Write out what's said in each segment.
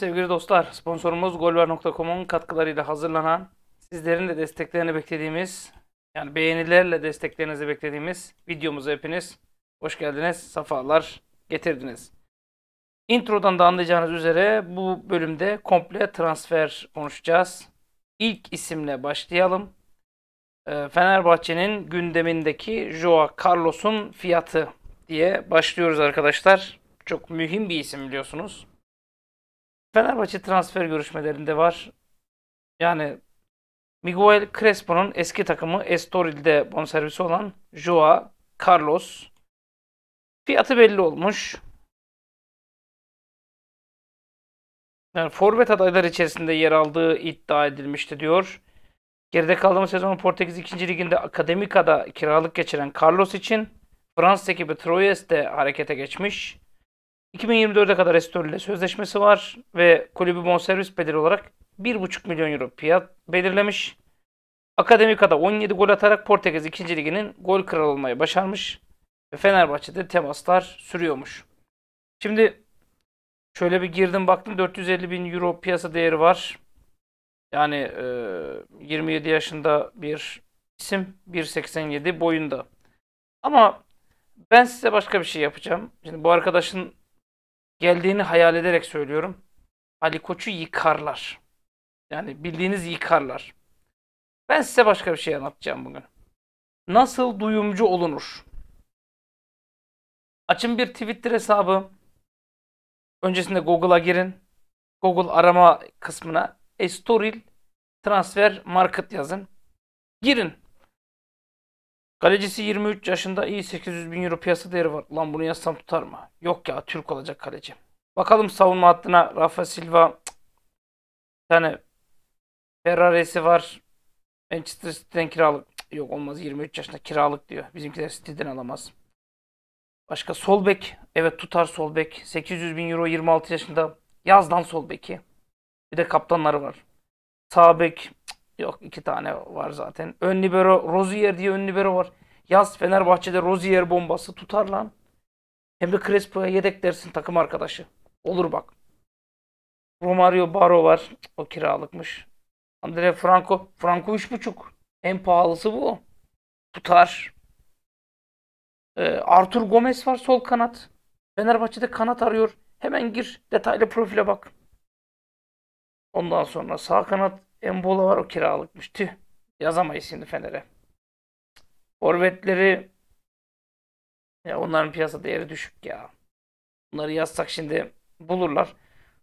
sevgili dostlar, sponsorumuz golver.com'un katkılarıyla hazırlanan, sizlerin de desteklerini beklediğimiz, yani beğenilerle desteklerinizi beklediğimiz videomuza hepiniz hoş geldiniz, safalar getirdiniz. Introdan da anlayacağınız üzere bu bölümde komple transfer konuşacağız. İlk isimle başlayalım. Ee, Fenerbahçe'nin gündemindeki Joao Carlos'un fiyatı diye başlıyoruz arkadaşlar. Çok mühim bir isim biliyorsunuz. Fenerbahçe transfer görüşmelerinde var. Yani Miguel Crespo'nun eski takımı Estoril'de bonservisi olan Joa Carlos. Fiyatı belli olmuş. Yani forvet adaylar içerisinde yer aldığı iddia edilmişti diyor. Geride kaldığımız sezon Portekiz 2. Liginde Akademika'da kiralık geçiren Carlos için Fransız ekibi Troyes de harekete geçmiş. 2024'e kadar Estoril ile sözleşmesi var ve kulübü bonservis bedeli olarak 1,5 milyon euro fiyat belirlemiş. Akademika'da 17 gol atarak Portekiz 2. Ligi'nin gol kralı olmayı başarmış. Ve Fenerbahçe'de temaslar sürüyormuş. Şimdi şöyle bir girdim baktım 450 bin euro piyasa değeri var. Yani e, 27 yaşında bir isim 1.87 boyunda. Ama ben size başka bir şey yapacağım. Şimdi bu arkadaşın geldiğini hayal ederek söylüyorum. Ali Koç'u yıkarlar. Yani bildiğiniz yıkarlar. Ben size başka bir şey anlatacağım bugün. Nasıl duyumcu olunur? Açın bir Twitter hesabı. Öncesinde Google'a girin. Google arama kısmına Estoril Transfer Market yazın. Girin. Kalecisi 23 yaşında iyi 800 bin euro piyasa değeri var. Lan bunu yazsam tutar mı? Yok ya Türk olacak kaleci. Bakalım savunma hattına Rafa Silva cık, bir tane Ferrari'si var. Manchester City'den kiralık. yok olmaz 23 yaşında kiralık diyor. Bizimkiler City'den alamaz. Başka sol bek. Evet tutar sol bek. 800 bin euro 26 yaşında. Yazdan sol beki. Bir de kaptanları var. Sağ Yok iki tane var zaten. Ön libero Rozier diye ön libero var. Yaz Fenerbahçe'de Rozier bombası tutar lan. Hem de Crespo'ya yedek dersin takım arkadaşı. Olur bak. Romario Baro var. O kiralıkmış. Andre Franco. Franco 3.5. En pahalısı bu. Tutar. Ee, Artur Gomez var sol kanat. Fenerbahçe'de kanat arıyor. Hemen gir. Detaylı profile bak. Ondan sonra sağ kanat Embola var o kiralıkmış. Tüh. Yazamayız şimdi Fener'e. Forvetleri ya onların piyasa değeri düşük ya. Bunları yazsak şimdi bulurlar.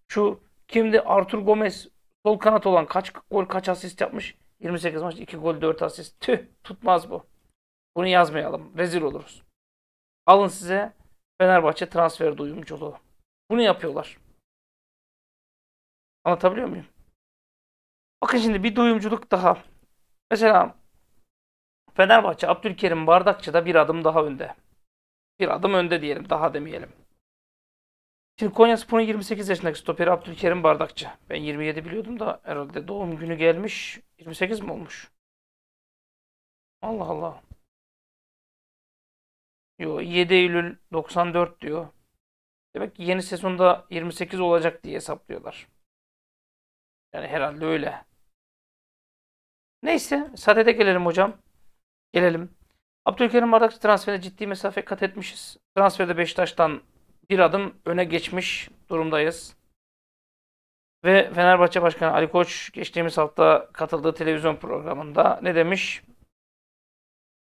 Şu kimdi? Arthur Gomez sol kanat olan kaç gol kaç asist yapmış? 28 maç 2 gol 4 asist. Tüh tutmaz bu. Bunu yazmayalım. Rezil oluruz. Alın size Fenerbahçe transfer duyumculuğu. Bunu yapıyorlar. Anlatabiliyor muyum? Bakın şimdi bir duyumculuk daha. Mesela Fenerbahçe Abdülkerim Bardakçı'da bir adım daha önde. Bir adım önde diyelim, daha demeyelim. Şimdi Konyaspor'un 28 yaşındaki stoperi Abdülkerim Bardakçı. Ben 27 biliyordum da herhalde doğum günü gelmiş. 28 mi olmuş? Allah Allah. Yo 7 Eylül 94 diyor. Demek ki yeni sezonda 28 olacak diye hesaplıyorlar. Yani herhalde öyle. Neyse sadede gelelim hocam. Gelelim. Abdülkerim Bardakçı transferine ciddi mesafe kat etmişiz. Transferde Beşiktaş'tan bir adım öne geçmiş durumdayız. Ve Fenerbahçe Başkanı Ali Koç geçtiğimiz hafta katıldığı televizyon programında ne demiş?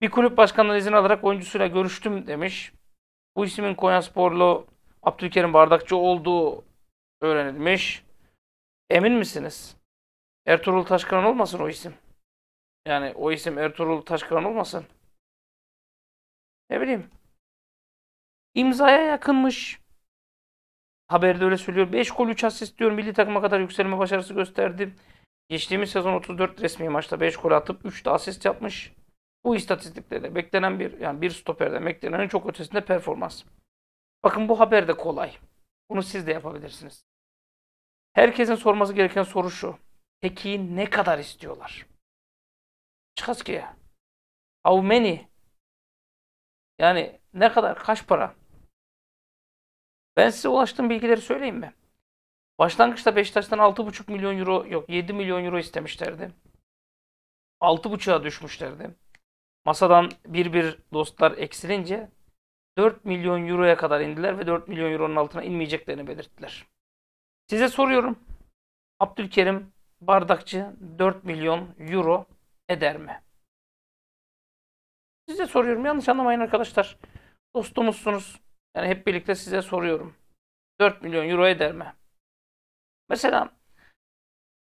Bir kulüp başkanından izin alarak oyuncusuyla görüştüm demiş. Bu ismin Konyasporlu Abdülkerim Bardakçı olduğu öğrenilmiş. Emin misiniz? Ertuğrul Taşkan olmasın o isim. Yani o isim Ertuğrul Taşkan olmasın. Ne bileyim. İmzaya yakınmış. Haberde öyle söylüyor. 5 gol 3 asist diyor. Milli takıma kadar yükselme başarısı gösterdi. Geçtiğimiz sezon 34 resmi maçta 5 gol atıp 3 de asist yapmış. Bu istatistikte beklenen bir yani bir stoperden beklenenin çok ötesinde performans. Bakın bu haber de kolay. Bunu siz de yapabilirsiniz. Herkesin sorması gereken soru şu. Peki ne kadar istiyorlar? Çıkaz ki ya. How many? Yani ne kadar? Kaç para? Ben size ulaştığım bilgileri söyleyeyim mi? Başlangıçta Beşiktaş'tan 6,5 milyon euro yok 7 milyon euro istemişlerdi. 6,5'a düşmüşlerdi. Masadan bir bir dostlar eksilince 4 milyon euroya kadar indiler ve 4 milyon euronun altına inmeyeceklerini belirttiler. Size soruyorum. Abdülkerim Bardakçı 4 milyon euro eder mi? Size soruyorum. Yanlış anlamayın arkadaşlar. Dostumuzsunuz. Yani hep birlikte size soruyorum. 4 milyon euro eder mi? Mesela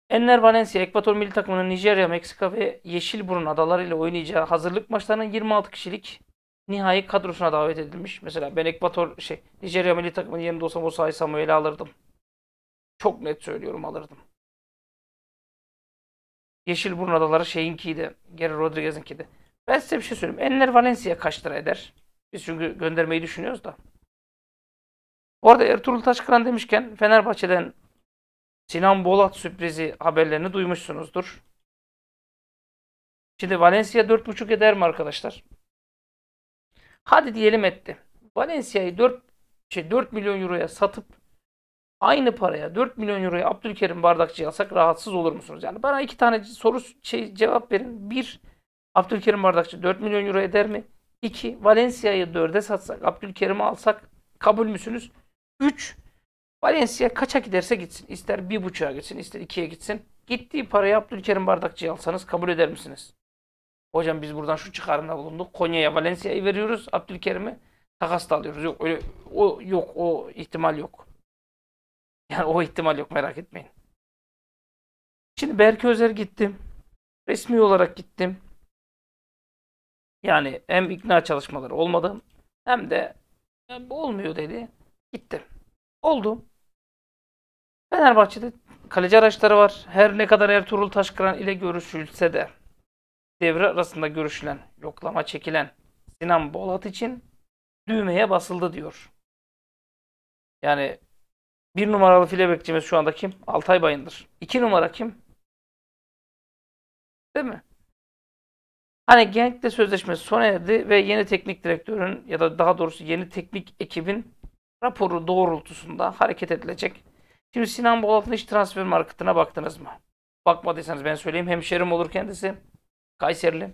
Enner Valencia, Ekvator milli takımının Nijerya, Meksika ve Yeşilburun adalarıyla oynayacağı hazırlık maçlarının 26 kişilik nihai kadrosuna davet edilmiş. Mesela ben Ekvator şey Nijerya milli takımının yerinde olsam o sahayı Samuel'i alırdım. Çok net söylüyorum alırdım. Yeşilburnu adaları şeyinkiydi. Geri Rodriguez'inkiydi. Ben size bir şey söyleyeyim. Enler Valencia kaç lira eder? Biz çünkü göndermeyi düşünüyoruz da. Orada Ertuğrul Taşkıran demişken Fenerbahçe'den Sinan Bolat sürprizi haberlerini duymuşsunuzdur. Şimdi Valencia 4.5 eder mi arkadaşlar? Hadi diyelim etti. Valencia'yı 4 şey 4 milyon euroya satıp Aynı paraya 4 milyon euroya Abdülkerim Bardakçı alsak rahatsız olur musunuz? Yani bana iki tane soru şey, cevap verin. Bir, Abdülkerim Bardakçı 4 milyon euro eder mi? İki, Valencia'yı 4'e satsak, Abdülkerim'i alsak kabul müsünüz? Üç, Valencia kaça giderse gitsin. ister bir 1.5'a gitsin, ister ikiye gitsin. Gittiği parayı Abdülkerim Bardakçı'yı alsanız kabul eder misiniz? Hocam biz buradan şu çıkarında bulunduk. Konya'ya Valencia'yı veriyoruz. Abdülkerim'i takas da alıyoruz. Yok öyle o yok o ihtimal yok. Yani o ihtimal yok merak etmeyin. Şimdi Berke Özer gittim. Resmi olarak gittim. Yani hem ikna çalışmaları olmadı hem de olmuyor dedi. Gittim. Oldu. Fenerbahçe'de kaleci araçları var. Her ne kadar Ertuğrul Taşkıran ile görüşülse de devre arasında görüşülen, yoklama çekilen Sinan Bolat için düğmeye basıldı diyor. Yani bir numaralı file bekçimiz şu anda kim? Altay Bayındır. İki numara kim? Değil mi? Hani genellikle sözleşmesi sona erdi ve yeni teknik direktörün ya da daha doğrusu yeni teknik ekibin raporu doğrultusunda hareket edilecek. Şimdi Sinan Bolat'ın iş transfer marketine baktınız mı? Bakmadıysanız ben söyleyeyim. Hemşerim olur kendisi. Kayserili.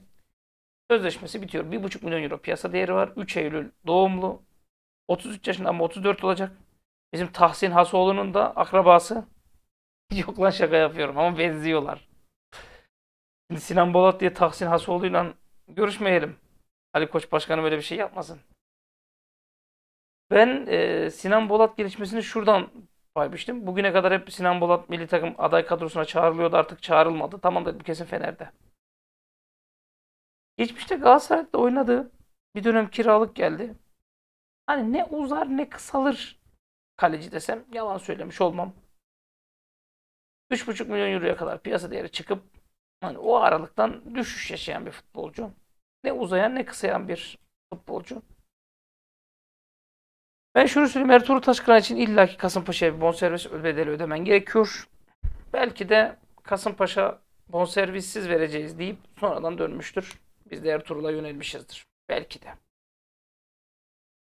Sözleşmesi bitiyor. 1,5 milyon euro piyasa değeri var. 3 Eylül doğumlu. 33 yaşında ama 34 olacak. Bizim Tahsin Hasoğlu'nun da akrabası. Yok lan şaka yapıyorum ama benziyorlar. Şimdi Sinan Bolat diye Tahsin Hasoğlu'yla görüşmeyelim. Ali Koç Başkanı böyle bir şey yapmasın. Ben e, Sinan Bolat gelişmesini şuradan paylaştım. Bugüne kadar hep Sinan Bolat milli takım aday kadrosuna çağrılıyordu artık çağrılmadı. Tamam bu kesin Fener'de. Geçmişte Galatasaray'da oynadı. Bir dönem kiralık geldi. Hani ne uzar ne kısalır kaleci desem yalan söylemiş olmam. 3,5 milyon euroya kadar piyasa değeri çıkıp hani o aralıktan düşüş yaşayan bir futbolcu. Ne uzayan ne kısayan bir futbolcu. Ben şunu söyleyeyim Ertuğrul Taşkıran için illaki Kasımpaşa'ya bir bonservis bedeli ödemen gerekiyor. Belki de Kasımpaşa bonservissiz vereceğiz deyip sonradan dönmüştür. Biz de Ertuğrul'a yönelmişizdir. Belki de.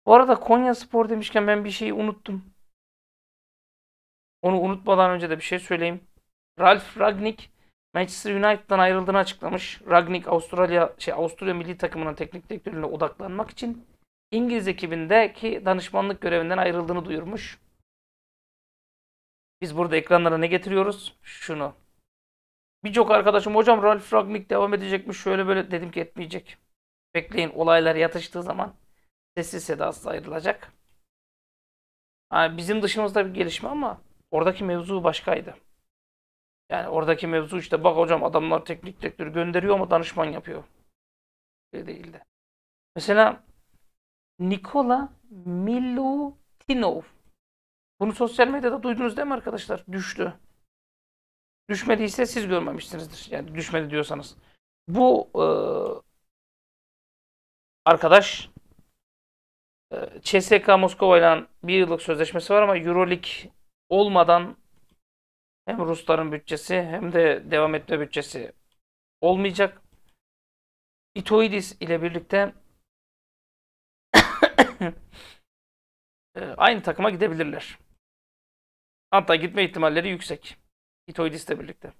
Bu arada Konya Spor demişken ben bir şeyi unuttum. Onu unutmadan önce de bir şey söyleyeyim. Ralf Ragnik Manchester United'dan ayrıldığını açıklamış. Ragnik Avustralya şey Avusturya milli takımının teknik direktörlüğüne odaklanmak için İngiliz ekibindeki danışmanlık görevinden ayrıldığını duyurmuş. Biz burada ekranlara ne getiriyoruz? Şunu. Birçok arkadaşım hocam Ralf Ragnik devam edecekmiş şöyle böyle dedim ki etmeyecek. Bekleyin olaylar yatıştığı zaman sessiz sedasız ayrılacak. Yani bizim dışımızda bir gelişme ama Oradaki mevzu başkaydı. Yani oradaki mevzu işte bak hocam adamlar teknik direktör gönderiyor ama danışman yapıyor. Şey değildi. Mesela Nikola Milutinov. Bunu sosyal medyada duydunuz değil mi arkadaşlar? Düştü. Düşmediyse siz görmemişsinizdir. Yani düşmedi diyorsanız. Bu e, arkadaş e, CSK Moskova ile bir yıllık sözleşmesi var ama Euroleague olmadan hem Rusların bütçesi hem de devam etme bütçesi olmayacak. Itoidis ile birlikte e, aynı takıma gidebilirler. Hatta gitme ihtimalleri yüksek. Itoidis ile birlikte.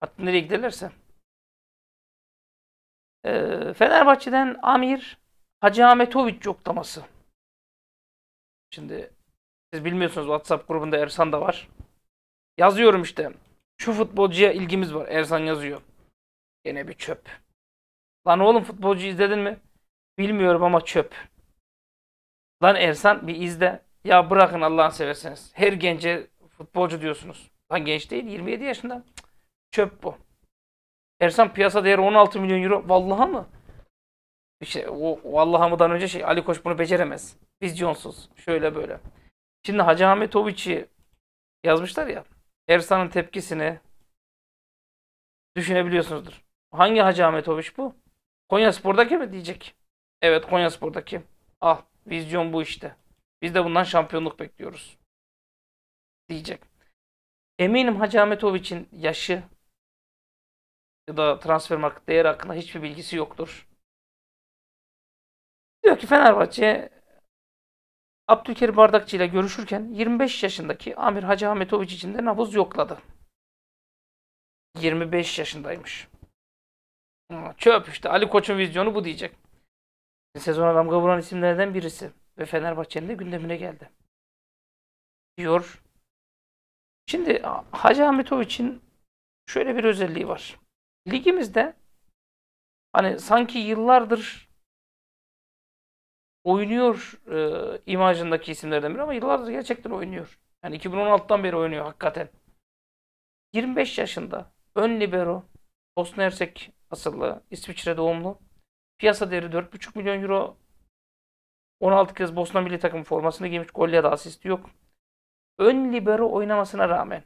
Hatta nereye giderlerse. E, Fenerbahçe'den Amir Hacı Ahmetoviç yoklaması. Şimdi siz bilmiyorsunuz WhatsApp grubunda Ersan da var. Yazıyorum işte. Şu futbolcuya ilgimiz var. Ersan yazıyor. Gene bir çöp. Lan oğlum futbolcu izledin mi? Bilmiyorum ama çöp. Lan Ersan bir izle. Ya bırakın Allah'ın severseniz. Her gence futbolcu diyorsunuz. Lan genç değil 27 yaşında. çöp bu. Ersan piyasa değeri 16 milyon euro. Vallaha mı? İşte o vallaha mıdan önce şey Ali Koç bunu beceremez. Vizyonsuz. Şöyle böyle. Şimdi Hacı Ahmet Hoviç'i yazmışlar ya. Ersan'ın tepkisini düşünebiliyorsunuzdur. Hangi Hacı Ahmet Hoviç bu? Konya Spor'daki mi diyecek? Evet Konya Spor'daki. Ah vizyon bu işte. Biz de bundan şampiyonluk bekliyoruz. Diyecek. Eminim Hacı Ahmet Hoviç'in yaşı ya da transfer market değeri hakkında hiçbir bilgisi yoktur. Diyor ki Fenerbahçe Abdülkerim Bardakçı ile görüşürken 25 yaşındaki Amir Hacı Ahmetoviç için de nabız yokladı. 25 yaşındaymış. Çöp işte. Ali Koç'un vizyonu bu diyecek. Sezon damga vuran isimlerden birisi. Ve Fenerbahçe'nin de gündemine geldi. Diyor. Şimdi Hacı Ahmetoviç'in şöyle bir özelliği var. Ligimizde hani sanki yıllardır oynuyor e, imajındaki isimlerden biri ama yıllardır gerçekten oynuyor. Yani 2016'dan beri oynuyor hakikaten. 25 yaşında ön libero Bosna Hersek asıllı İsviçre doğumlu. Piyasa değeri 4,5 milyon euro. 16 kez Bosna milli takım formasını giymiş. Gol ya da asist yok. Ön libero oynamasına rağmen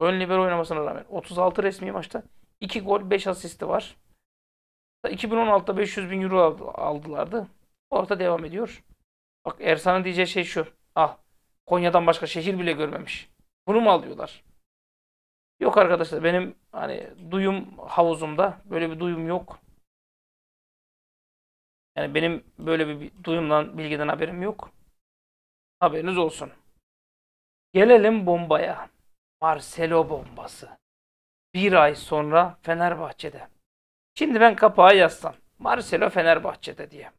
ön libero oynamasına rağmen 36 resmi maçta 2 gol 5 asisti var. 2016'da 500 bin euro aldılardı. Orta devam ediyor. Bak Ersan'ın diyeceği şey şu. Ah Konya'dan başka şehir bile görmemiş. Bunu mu alıyorlar? Yok arkadaşlar benim hani duyum havuzumda böyle bir duyum yok. Yani benim böyle bir duyumdan, bilgiden haberim yok. Haberiniz olsun. Gelelim bombaya. Marcelo bombası. Bir ay sonra Fenerbahçe'de. Şimdi ben kapağa yazsam. Marcelo Fenerbahçe'de diye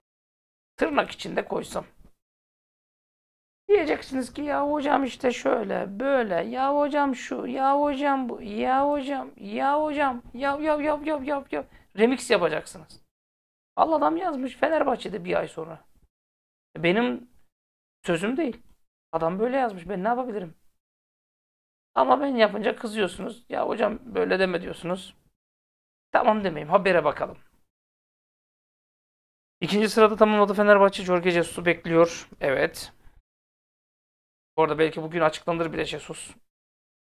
tırnak içinde koysam. Diyeceksiniz ki ya hocam işte şöyle böyle ya hocam şu ya hocam bu ya hocam ya hocam ya ya ya ya ya ya remix yapacaksınız. Allah adam yazmış Fenerbahçe'de bir ay sonra. E, benim sözüm değil. Adam böyle yazmış ben ne yapabilirim? Ama ben yapınca kızıyorsunuz. Ya hocam böyle deme diyorsunuz. Tamam demeyeyim habere bakalım. İkinci sırada tamamladı Fenerbahçe. Jorge Jesus'u bekliyor. Evet. Bu arada belki bugün açıklanır bile Jesus.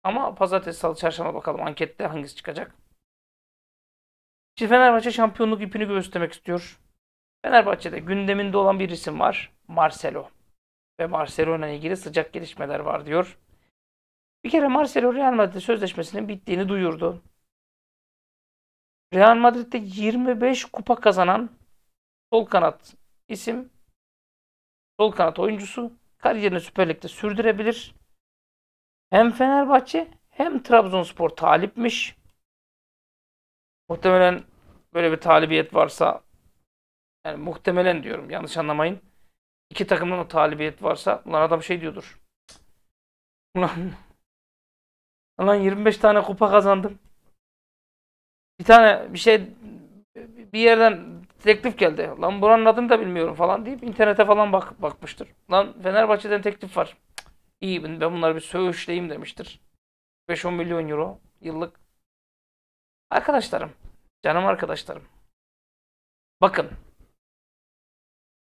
Ama pazartesi, salı, çarşamba bakalım ankette hangisi çıkacak. Şimdi Fenerbahçe şampiyonluk ipini göğüslemek istiyor. Fenerbahçe'de gündeminde olan bir isim var. Marcelo. Ve Marcelo ile ilgili sıcak gelişmeler var diyor. Bir kere Marcelo Real Madrid sözleşmesinin bittiğini duyurdu. Real Madrid'de 25 kupa kazanan Sol kanat isim. Sol kanat oyuncusu. Kariyerini Süper Lig'de sürdürebilir. Hem Fenerbahçe hem Trabzonspor talipmiş. Muhtemelen böyle bir talibiyet varsa yani muhtemelen diyorum yanlış anlamayın. İki takımdan o talibiyet varsa ulan adam şey diyordur. Ulan, ulan 25 tane kupa kazandım. Bir tane bir şey bir yerden teklif geldi. Lan buranın adını da bilmiyorum falan deyip internete falan bak bakmıştır. Lan Fenerbahçe'den teklif var. İyi ben bunları bir söğüşleyeyim demiştir. 5-10 milyon euro yıllık. Arkadaşlarım, canım arkadaşlarım. Bakın.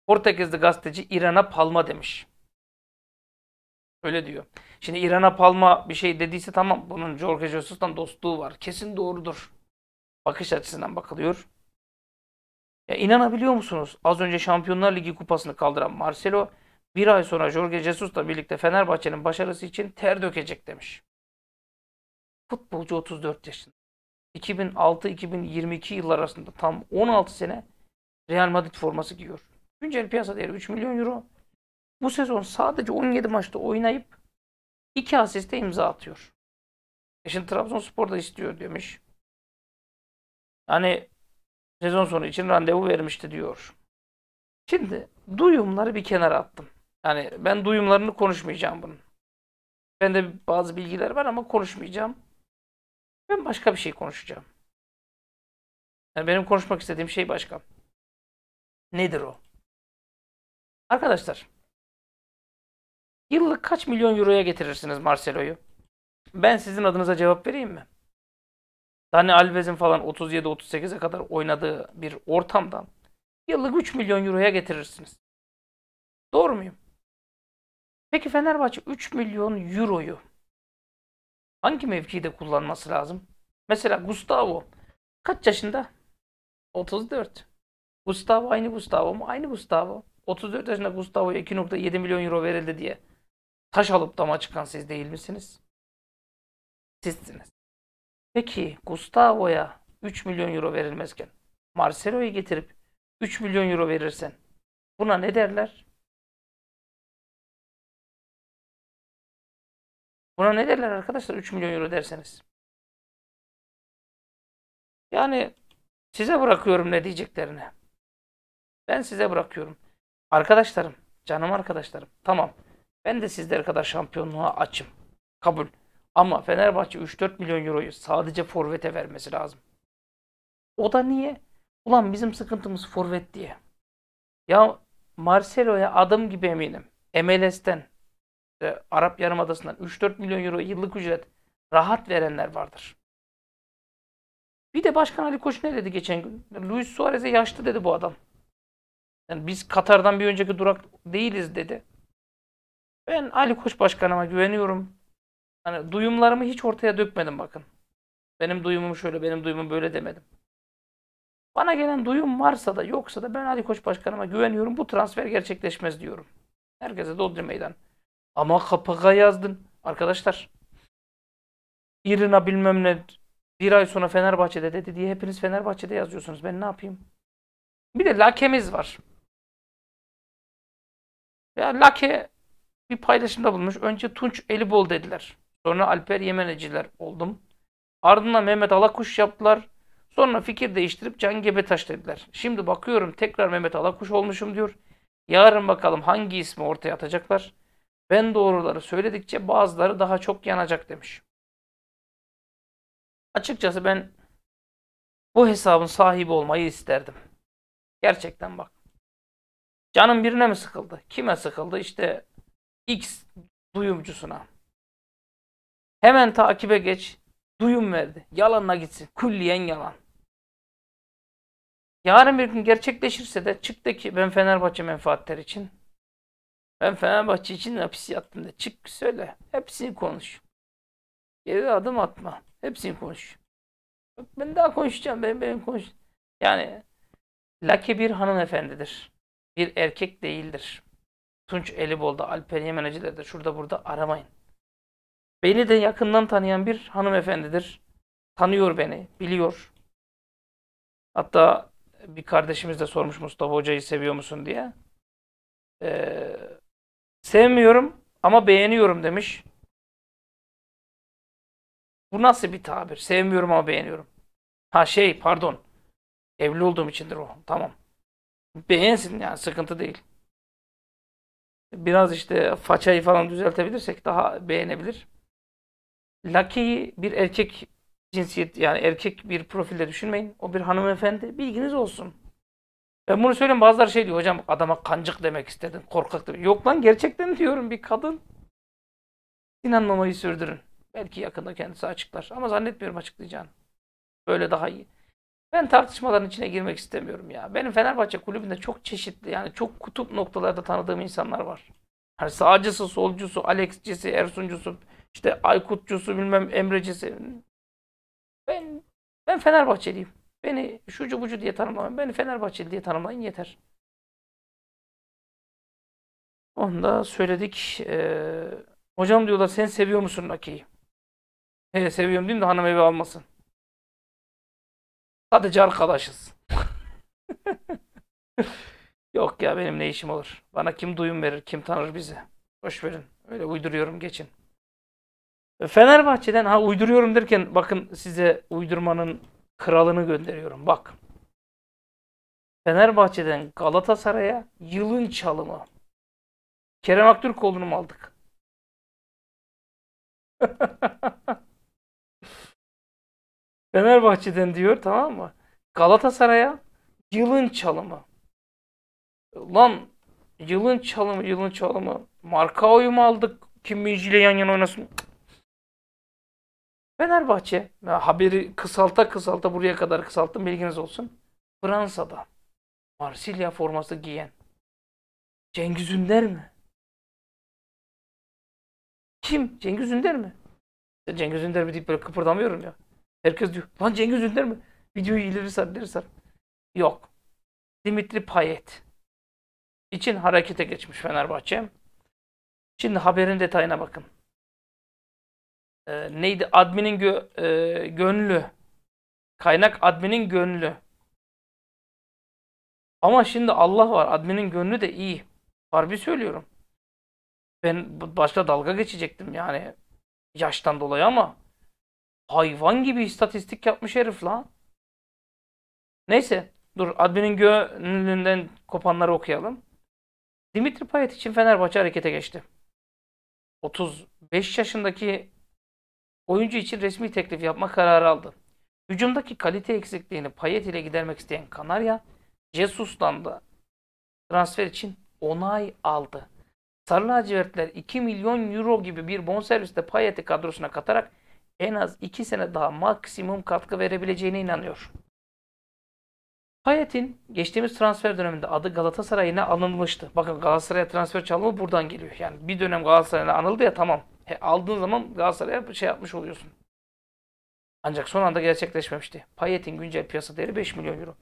Portekizli gazeteci İrana Palma demiş. Öyle diyor. Şimdi İrana Palma bir şey dediyse tamam bunun Jorge Jesus'tan dostluğu var. Kesin doğrudur. Bakış açısından bakılıyor. Ya inanabiliyor musunuz? Az önce Şampiyonlar Ligi kupasını kaldıran Marcelo bir ay sonra Jorge Jesus'la birlikte Fenerbahçe'nin başarısı için ter dökecek demiş. Futbolcu 34 yaşında. 2006-2022 yıllar arasında tam 16 sene Real Madrid forması giyiyor. Güncel piyasa değeri 3 milyon euro. Bu sezon sadece 17 maçta oynayıp 2 asiste imza atıyor. E şimdi da istiyor demiş. Yani sezon sonu için randevu vermişti diyor. Şimdi duyumları bir kenara attım. Yani ben duyumlarını konuşmayacağım bunun. Bende bazı bilgiler var ama konuşmayacağım. Ben başka bir şey konuşacağım. Yani benim konuşmak istediğim şey başka. Nedir o? Arkadaşlar, yıllık kaç milyon euroya getirirsiniz Marcelo'yu? Ben sizin adınıza cevap vereyim mi? Dani Alves'in falan 37-38'e kadar oynadığı bir ortamdan yıllık 3 milyon euroya getirirsiniz. Doğru muyum? Peki Fenerbahçe 3 milyon euroyu hangi mevkide kullanması lazım? Mesela Gustavo kaç yaşında? 34. Gustavo aynı Gustavo mu? Aynı Gustavo. 34 yaşında Gustavo'ya 2.7 milyon euro verildi diye taş alıp dama çıkan siz değil misiniz? Sizsiniz. Peki Gustavo'ya 3 milyon euro verilmezken Marcelo'yu getirip 3 milyon euro verirsen buna ne derler? Buna ne derler arkadaşlar 3 milyon euro derseniz? Yani size bırakıyorum ne diyeceklerini. Ben size bırakıyorum. Arkadaşlarım, canım arkadaşlarım. Tamam. Ben de sizler kadar şampiyonluğa açım. Kabul. Ama Fenerbahçe 3-4 milyon euroyu sadece forvete vermesi lazım. O da niye? Ulan bizim sıkıntımız forvet diye. Ya Marcelo'ya adım gibi eminim. MLS'ten, e, Arap Yarımadası'ndan 3-4 milyon euro yıllık ücret rahat verenler vardır. Bir de Başkan Ali Koç ne dedi geçen gün? Luis Suarez'e yaşlı dedi bu adam. Yani biz Katar'dan bir önceki durak değiliz dedi. Ben Ali Koç Başkanıma güveniyorum. Hani duyumlarımı hiç ortaya dökmedim bakın. Benim duyumum şöyle, benim duyumum böyle demedim. Bana gelen duyum varsa da yoksa da ben Ali Koç Başkanıma güveniyorum. Bu transfer gerçekleşmez diyorum. Herkese doldur meydan. Ama kapaka yazdın. Arkadaşlar. İrina bilmem ne bir ay sonra Fenerbahçe'de dedi diye hepiniz Fenerbahçe'de yazıyorsunuz. Ben ne yapayım? Bir de Lake'miz var. Ya Lake bir paylaşımda bulmuş. Önce Tunç Elibol dediler. Sonra Alper Yemeneciler oldum. Ardından Mehmet Alakuş yaptılar. Sonra fikir değiştirip Can Gebetaş dediler. Şimdi bakıyorum tekrar Mehmet Alakuş olmuşum diyor. Yarın bakalım hangi ismi ortaya atacaklar. Ben doğruları söyledikçe bazıları daha çok yanacak demiş. Açıkçası ben bu hesabın sahibi olmayı isterdim. Gerçekten bak. Canım birine mi sıkıldı? Kime sıkıldı? İşte X duyumcusuna. Hemen takibe geç. Duyum verdi. Yalanla gitsin. Külliyen yalan. Yarın bir gün gerçekleşirse de çık de ki ben Fenerbahçe menfaatleri için. Ben Fenerbahçe için hapis yattım de. Çık söyle. Hepsini konuş. Geri adım atma. Hepsini konuş. ben daha konuşacağım. Ben benim konuş. Yani Laki bir hanımefendidir. Bir erkek değildir. Tunç Elibol'da, Alper Yemeneciler'de şurada burada aramayın. Beni de yakından tanıyan bir hanımefendidir. Tanıyor beni, biliyor. Hatta bir kardeşimiz de sormuş Mustafa Hoca'yı seviyor musun diye. Ee, sevmiyorum ama beğeniyorum demiş. Bu nasıl bir tabir? Sevmiyorum ama beğeniyorum. Ha şey pardon. Evli olduğum içindir o. Tamam. Beğensin yani sıkıntı değil. Biraz işte façayı falan düzeltebilirsek daha beğenebilir. Lakiyi bir erkek cinsiyet yani erkek bir profilde düşünmeyin. O bir hanımefendi. Bilginiz olsun. Ben bunu söyleyeyim bazıları şey diyor hocam adama kancık demek istedin korkak demek. Yok lan gerçekten diyorum bir kadın. İnanmamayı sürdürün. Belki yakında kendisi açıklar ama zannetmiyorum açıklayacağını. Böyle daha iyi. Ben tartışmaların içine girmek istemiyorum ya. Benim Fenerbahçe kulübünde çok çeşitli yani çok kutup noktalarda tanıdığım insanlar var. Hani sağcısı, solcusu, Alex'cisi, Ersuncusu, işte Aykutçusu bilmem Emrecisi. Ben ben Fenerbahçeliyim. Beni şucu bucu diye tanımlamayın. Beni Fenerbahçeli diye tanımlayın yeter. Onu da söyledik. Ee, hocam diyorlar sen seviyor musun Naki'yi? He seviyorum değil de hanım evi almasın. Sadece arkadaşız. Yok ya benim ne işim olur. Bana kim duyum verir, kim tanır bizi. Boş verin. Öyle uyduruyorum geçin. Fenerbahçe'den ha uyduruyorum derken bakın size uydurmanın kralını gönderiyorum. Bak. Fenerbahçe'den Galatasaray'a yılın çalımı. Kerem Aktürkoğlu'nu mu aldık? Fenerbahçe'den diyor tamam mı? Galatasaray'a yılın çalımı. Lan yılın çalımı, yılın çalımı. Marka oyumu aldık. Kim Minji ile yan yana oynasın? Fenerbahçe, haberi kısalta kısalta buraya kadar kısalttım bilginiz olsun. Fransa'da Marsilya forması giyen Cengiz Ünder mi? Kim? Cengiz Ünder mi? Cengiz Ünder mi deyip böyle kıpırdamıyorum ya. Herkes diyor lan Cengiz Ünder mi? Videoyu ileri sar, ileri sar. Yok. Dimitri Payet için harekete geçmiş Fenerbahçe. Şimdi haberin detayına bakın e, neydi? Adminin gö, e, gönlü. Kaynak adminin gönlü. Ama şimdi Allah var. Adminin gönlü de iyi. var bir söylüyorum. Ben başta dalga geçecektim yani. Yaştan dolayı ama hayvan gibi istatistik yapmış herif lan. Neyse dur adminin gönlünden kopanları okuyalım. Dimitri Payet için Fenerbahçe harekete geçti. 35 yaşındaki oyuncu için resmi teklif yapma kararı aldı. Hücumdaki kalite eksikliğini Payet ile gidermek isteyen Kanarya, Jesus'tan da transfer için onay aldı. Sarı lacivertler 2 milyon euro gibi bir bonserviste Payet'i kadrosuna katarak en az 2 sene daha maksimum katkı verebileceğine inanıyor. Payet'in geçtiğimiz transfer döneminde adı Galatasaray'ına alınmıştı. Bakın Galatasaray'a transfer çalımı buradan geliyor. Yani bir dönem Galatasaray'ına anıldı ya tamam e, aldığın zaman Galatasaray'a şey yapmış oluyorsun. Ancak son anda gerçekleşmemişti. Payet'in güncel piyasa değeri 5 milyon euro.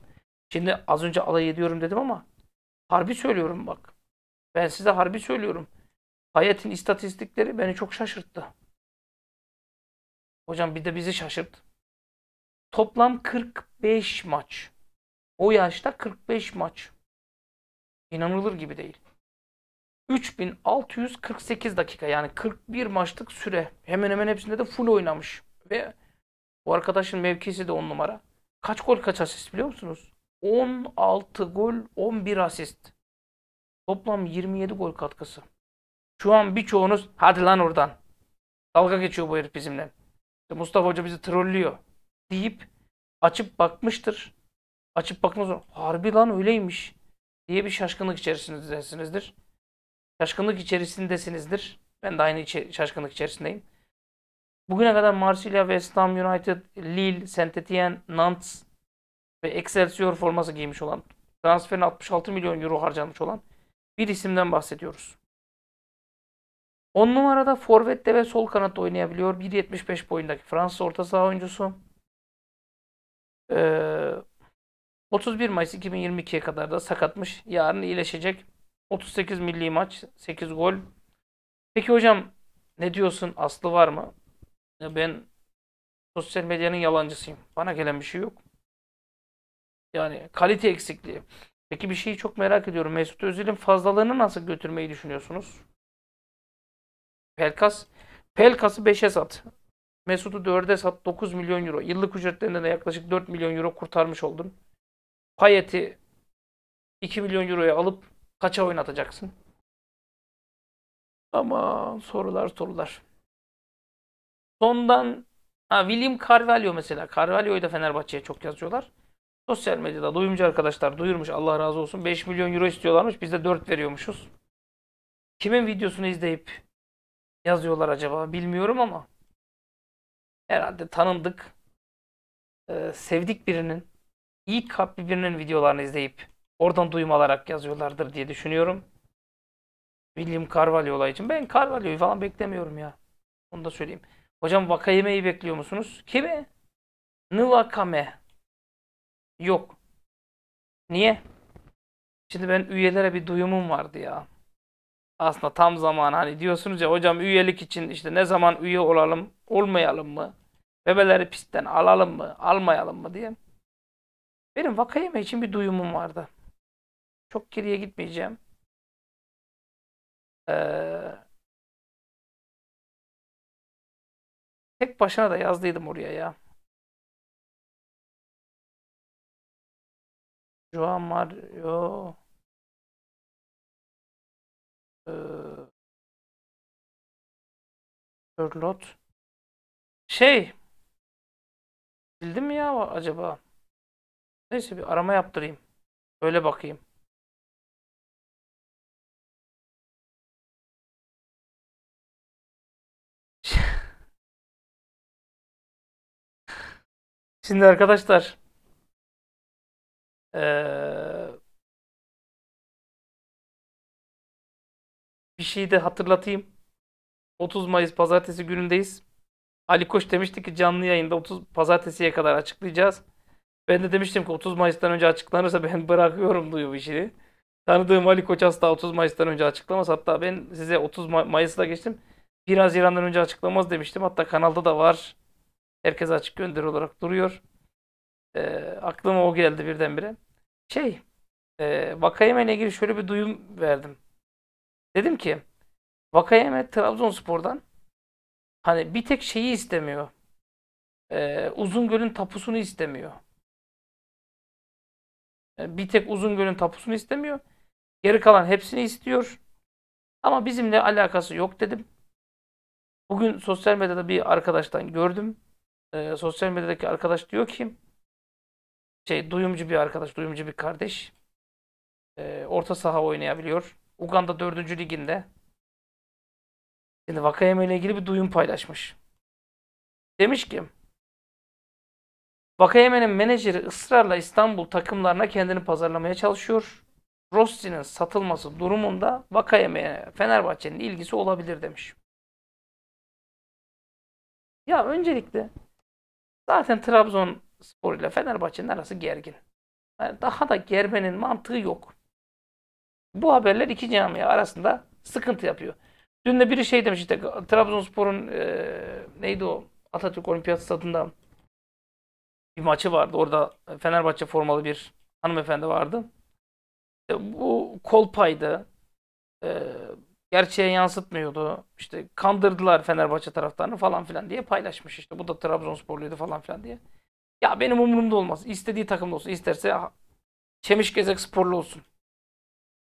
Şimdi az önce alay ediyorum dedim ama harbi söylüyorum bak. Ben size harbi söylüyorum. Payet'in istatistikleri beni çok şaşırttı. Hocam bir de bizi şaşırt. Toplam 45 maç. O yaşta 45 maç. İnanılır gibi değil. 3648 dakika yani 41 maçlık süre. Hemen hemen hepsinde de full oynamış. Ve bu arkadaşın mevkisi de 10 numara. Kaç gol kaç asist biliyor musunuz? 16 gol 11 asist. Toplam 27 gol katkısı. Şu an birçoğunuz hadi lan oradan. Dalga geçiyor bu herif bizimle. İşte Mustafa Hoca bizi trollüyor deyip açıp bakmıştır. Açıp bakmaz harbi lan öyleymiş diye bir şaşkınlık içerisindesinizdir. Şaşkınlık içerisindesinizdir. Ben de aynı içi, şaşkınlık içerisindeyim. Bugüne kadar Marsilya, West Ham United, Lille, saint Etienne, Nantes ve Excelsior forması giymiş olan, transferine 66 milyon euro harcanmış olan bir isimden bahsediyoruz. 10 numarada forvette ve sol kanatta oynayabiliyor. 1.75 boyundaki Fransız orta saha oyuncusu. Ee, 31 Mayıs 2022'ye kadar da sakatmış. Yarın iyileşecek. 38 milli maç, 8 gol. Peki hocam ne diyorsun? Aslı var mı? Ya ben sosyal medyanın yalancısıyım. Bana gelen bir şey yok. Yani kalite eksikliği. Peki bir şeyi çok merak ediyorum. Mesut Özil'in fazlalığını nasıl götürmeyi düşünüyorsunuz? Pelkas. Pelkas'ı 5'e sat. Mesut'u 4'e sat 9 milyon euro. Yıllık ücretlerinden de yaklaşık 4 milyon euro kurtarmış oldun. Payet'i 2 milyon euroya alıp Kaça oynatacaksın? Ama sorular sorular. Sondan ha, William Carvalho mesela. Carvalho'yu da Fenerbahçe'ye çok yazıyorlar. Sosyal medyada duyumcu arkadaşlar duyurmuş Allah razı olsun. 5 milyon euro istiyorlarmış. Biz de 4 veriyormuşuz. Kimin videosunu izleyip yazıyorlar acaba bilmiyorum ama herhalde tanındık, ee, sevdik birinin, iyi kalpli birinin videolarını izleyip Oradan duyum alarak yazıyorlardır diye düşünüyorum. William Carvalho olay için. Ben Carvalho'yu falan beklemiyorum ya. Onu da söyleyeyim. Hocam Vakayeme'yi bekliyor musunuz? Kimi? Nıvakame. Yok. Niye? Şimdi ben üyelere bir duyumum vardı ya. Aslında tam zaman hani diyorsunuz ya hocam üyelik için işte ne zaman üye olalım olmayalım mı? Bebeleri pistten alalım mı almayalım mı diye. Benim Vakayeme için bir duyumum vardı. Çok geriye gitmeyeceğim. Ee, tek başına da yazdıydım oraya ya. Joan Mario ee, şey bildim ya acaba neyse bir arama yaptırayım böyle bakayım Şimdi arkadaşlar ee, bir şey de hatırlatayım. 30 Mayıs pazartesi günündeyiz. Ali Koç demişti ki canlı yayında 30 pazartesiye kadar açıklayacağız. Ben de demiştim ki 30 Mayıs'tan önce açıklanırsa ben bırakıyorum diyor işini. Tanıdığım Ali Koç asla 30 Mayıs'tan önce açıklamaz. Hatta ben size 30 Mayıs'ta geçtim. 1 Haziran'dan önce açıklamaz demiştim. Hatta kanalda da var. Herkes açık gönder olarak duruyor. E, aklıma o geldi birdenbire. Şey, e, Vakayeme'yle ilgili şöyle bir duyum verdim. Dedim ki, Vakayeme Trabzonspor'dan hani bir tek şeyi istemiyor. E, Uzungöl'ün tapusunu istemiyor. Yani ee, bir tek Uzungöl'ün tapusunu istemiyor. Geri kalan hepsini istiyor. Ama bizimle alakası yok dedim. Bugün sosyal medyada bir arkadaştan gördüm e, sosyal medyadaki arkadaş diyor ki şey duyumcu bir arkadaş, duyumcu bir kardeş. E, orta saha oynayabiliyor. Uganda 4. liginde. Şimdi Vakayeme ile ilgili bir duyum paylaşmış. Demiş ki Vakayeme'nin menajeri ısrarla İstanbul takımlarına kendini pazarlamaya çalışıyor. Rossi'nin satılması durumunda Vakayeme'ye Fenerbahçe'nin ilgisi olabilir demiş. Ya öncelikle Zaten Trabzonspor ile Fenerbahçe'nin arası gergin. Yani daha da germenin mantığı yok. Bu haberler iki camia arasında sıkıntı yapıyor. Dün de biri şey demiş işte Trabzonspor'un e, neydi o Atatürk Olimpiyat Stadı'nda bir maçı vardı. Orada Fenerbahçe formalı bir hanımefendi vardı. E, bu Kolpay'dı. E, gerçeğe yansıtmıyordu. İşte kandırdılar Fenerbahçe taraftarını falan filan diye paylaşmış. İşte bu da Trabzonsporluydu falan filan diye. Ya benim umurumda olmaz. İstediği takımda olsun. İsterse Çemişgezek sporlu olsun.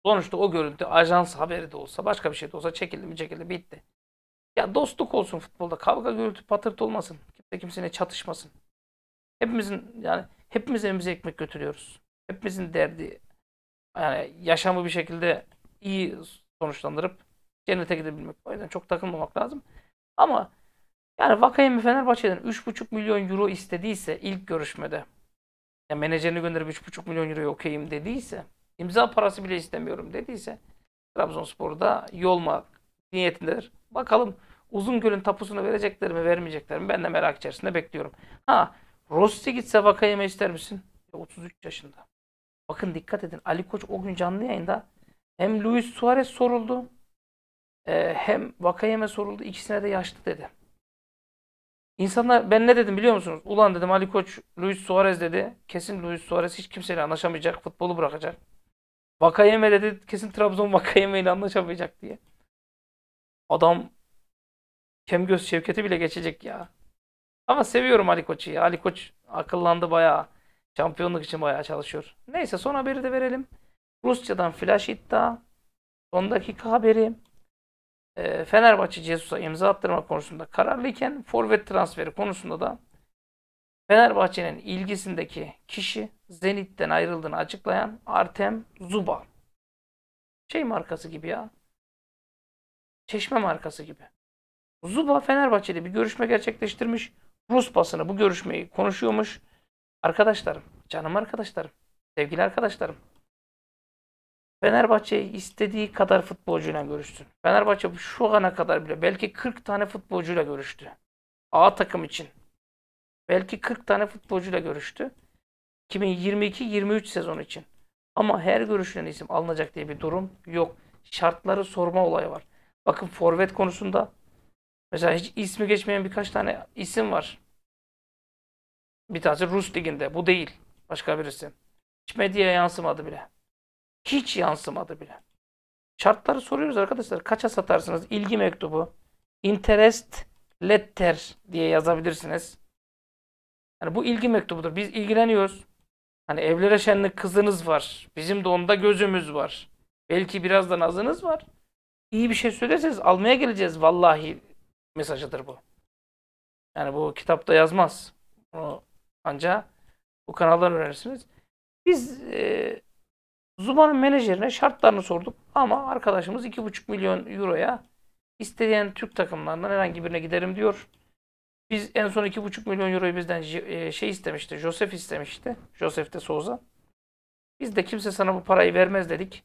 Sonuçta o görüntü ajans haberi de olsa başka bir şey de olsa çekildi mi çekildi bitti. Ya dostluk olsun futbolda. Kavga gürültü patırtı olmasın. Kimse kimseyle çatışmasın. Hepimizin yani hepimiz elimize ekmek götürüyoruz. Hepimizin derdi yani yaşamı bir şekilde iyi sonuçlandırıp cennete gidebilmek. O yüzden çok takılmamak lazım. Ama yani Vakayemi Fenerbahçe'den 3,5 milyon euro istediyse ilk görüşmede yani menajerini gönderip 3,5 milyon euro okeyim dediyse imza parası bile istemiyorum dediyse Trabzonspor'da yolma niyetindedir. Bakalım uzun gölün tapusunu verecekler mi vermeyecekler mi ben de merak içerisinde bekliyorum. Ha Rossi gitse Vakayeme ister misin? 33 yaşında. Bakın dikkat edin Ali Koç o gün canlı yayında hem Luis Suarez soruldu ee, hem Vakayem'e soruldu ikisine de yaşlı dedi. İnsanlar ben ne dedim biliyor musunuz? Ulan dedim Ali Koç, Luis Suarez dedi. Kesin Luis Suarez hiç kimseyle anlaşamayacak, futbolu bırakacak. Vakayeme dedi kesin Trabzon Vakayeme ile anlaşamayacak diye. Adam kem göz Şevket'i bile geçecek ya. Ama seviyorum Ali Koç'u ya. Ali Koç akıllandı bayağı. Şampiyonluk için bayağı çalışıyor. Neyse son haberi de verelim. Rusya'dan flash iddia. Son dakika haberi. Ee, Fenerbahçe Cezusa imza attırma konusunda kararlıyken forvet transferi konusunda da Fenerbahçe'nin ilgisindeki kişi Zenit'ten ayrıldığını açıklayan Artem Zuba. Şey markası gibi ya. Çeşme markası gibi. Zuba Fenerbahçe'de bir görüşme gerçekleştirmiş. Rus basını bu görüşmeyi konuşuyormuş. Arkadaşlarım, canım arkadaşlarım, sevgili arkadaşlarım. Fenerbahçe istediği kadar futbolcuyla görüştü. Fenerbahçe şu ana kadar bile belki 40 tane futbolcuyla görüştü. A takım için. Belki 40 tane futbolcuyla görüştü. 2022-23 sezon için. Ama her görüşülen isim alınacak diye bir durum yok. Şartları sorma olayı var. Bakın forvet konusunda mesela hiç ismi geçmeyen birkaç tane isim var. Bir tanesi Rus liginde. Bu değil. Başka birisi. Hiç medyaya yansımadı bile. Hiç yansımadı bile. Şartları soruyoruz arkadaşlar. Kaça satarsınız? İlgi mektubu, interest letter diye yazabilirsiniz. Yani bu ilgi mektubudur. Biz ilgileniyoruz. Hani evlere şenlik kızınız var. Bizim de onda gözümüz var. Belki biraz da nazınız var. İyi bir şey söylerseniz almaya geleceğiz vallahi mesajıdır bu. Yani bu kitapta yazmaz. Bunu ancak bu kanaldan öğrenirsiniz. Biz e, Zuba'nın menajerine şartlarını sorduk ama arkadaşımız 2,5 milyon euroya istediğin Türk takımlarından herhangi birine giderim diyor. Biz en son 2,5 milyon euroyu bizden e, şey istemişti, Josef istemişti. Josef de Souza. Biz de kimse sana bu parayı vermez dedik.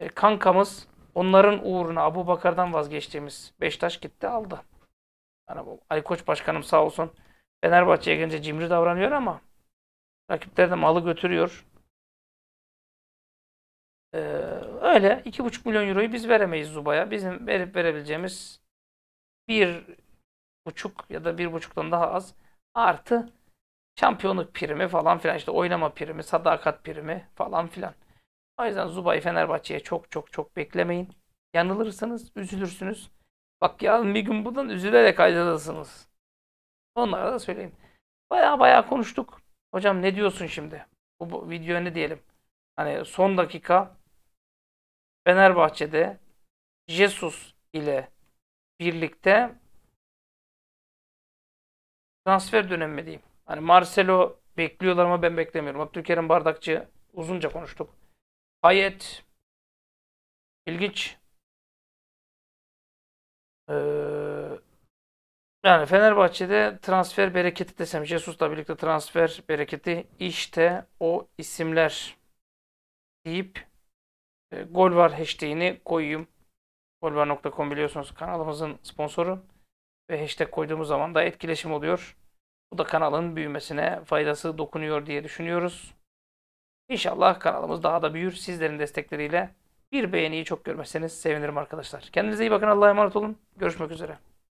E, kankamız onların uğruna Abu Bakar'dan vazgeçtiğimiz Beşiktaş gitti aldı. Yani bu Ali Başkanım sağ olsun Fenerbahçe'ye gelince cimri davranıyor ama rakipler de malı götürüyor. Ee, öyle 2,5 milyon euroyu biz veremeyiz Zuba'ya. Bizim verip verebileceğimiz 1,5 ya da 1,5'tan daha az artı şampiyonluk primi falan filan işte oynama primi, sadakat primi falan filan. O yüzden Zuba'yı Fenerbahçe'ye çok çok çok beklemeyin. Yanılırsınız, üzülürsünüz. Bak ya bir gün bundan üzülerek ayrılırsınız. Onlara da söyleyin. Baya baya konuştuk. Hocam ne diyorsun şimdi? Bu, bu videoya ne diyelim? Hani son dakika Fenerbahçe'de Jesus ile birlikte transfer dönemi diyeyim. Hani Marcelo bekliyorlar ama ben beklemiyorum. Abdülkerim Bardakçı uzunca konuştuk. Hayet ilginç. Ee, yani Fenerbahçe'de transfer bereketi desem Jesus'la birlikte transfer bereketi işte o isimler deyip e, gol var hashtagini koyayım. Golvar.com biliyorsunuz kanalımızın sponsoru. Ve hashtag koyduğumuz zaman da etkileşim oluyor. Bu da kanalın büyümesine faydası dokunuyor diye düşünüyoruz. İnşallah kanalımız daha da büyür. Sizlerin destekleriyle bir beğeniyi çok görmezseniz sevinirim arkadaşlar. Kendinize iyi bakın. Allah'a emanet olun. Görüşmek üzere.